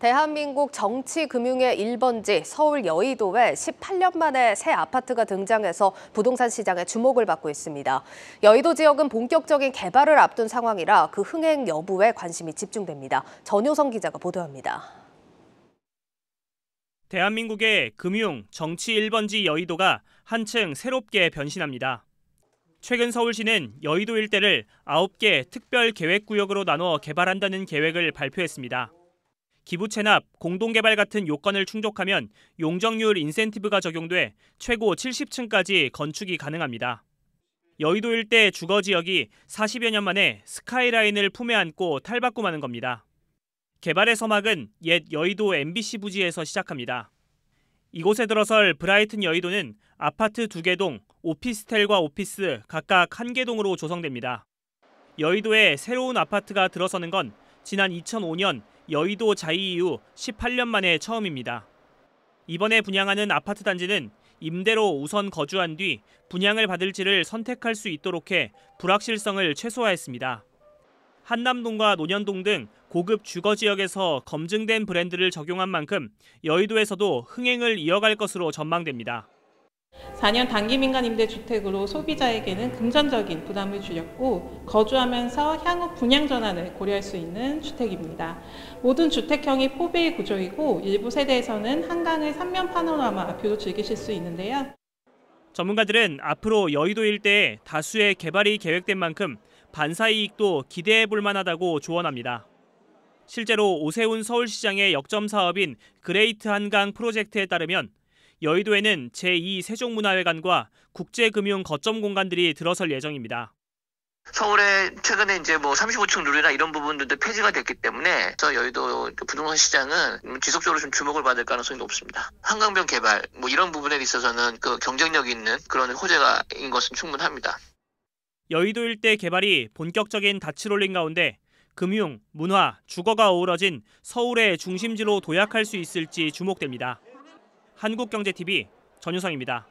대한민국 정치금융의 1번지 서울 여의도에 18년 만에 새 아파트가 등장해서 부동산 시장에 주목을 받고 있습니다. 여의도 지역은 본격적인 개발을 앞둔 상황이라 그 흥행 여부에 관심이 집중됩니다. 전효성 기자가 보도합니다. 대한민국의 금융, 정치 1번지 여의도가 한층 새롭게 변신합니다. 최근 서울시는 여의도 일대를 9개 특별 계획구역으로 나눠 개발한다는 계획을 발표했습니다. 기부 체납, 공동개발 같은 요건을 충족하면 용적률 인센티브가 적용돼 최고 70층까지 건축이 가능합니다. 여의도 일대 주거 지역이 40여 년 만에 스카이라인을 품에 안고 탈바꿈하는 겁니다. 개발의 서막은 옛 여의도 MBC 부지에서 시작합니다. 이곳에 들어설 브라이튼 여의도는 아파트 두개 동, 오피스텔과 오피스 각각 한개 동으로 조성됩니다. 여의도에 새로운 아파트가 들어서는 건 지난 2005년 여의도 자이 이후 18년 만에 처음입니다. 이번에 분양하는 아파트 단지는 임대로 우선 거주한 뒤 분양을 받을지를 선택할 수 있도록 해 불확실성을 최소화했습니다. 한남동과 논현동 등 고급 주거 지역에서 검증된 브랜드를 적용한 만큼 여의도에서도 흥행을 이어갈 것으로 전망됩니다. 4년 단기 민간 임대주택으로 소비자에게는 금전적인 부담을 줄였고 거주하면서 향후 분양 전환을 고려할 수 있는 주택입니다. 모든 주택형이 포베이 구조이고 일부 세대에서는 한강의 삼면 파노라마 뷰도 즐기실 수 있는데요. 전문가들은 앞으로 여의도 일대에 다수의 개발이 계획된 만큼 반사 이익도 기대해 볼 만하다고 조언합니다. 실제로 오세훈 서울시장의 역점 사업인 그레이트 한강 프로젝트에 따르면 여의도에는 제2 세종문화회관과 국제금융 거점 공간들이 들어설 예정입니다. 서울에 최근에 이제 뭐 35층 룰이나 이런 부분들도 폐지가 됐기 때문에 저 여의도 그 부동산 시장은 지속적으로 좀 주목을 받을 가능성이 높습니다. 한강변 개발 뭐 이런 부분에 있어서는 그 경쟁력 있는 그런 호재가인 것은 충분합니다. 여의도 일대 개발이 본격적인 다치롤링 가운데 금융, 문화, 주거가 어우러진 서울의 중심지로 도약할 수 있을지 주목됩니다. 한국경제TV 전유성입니다.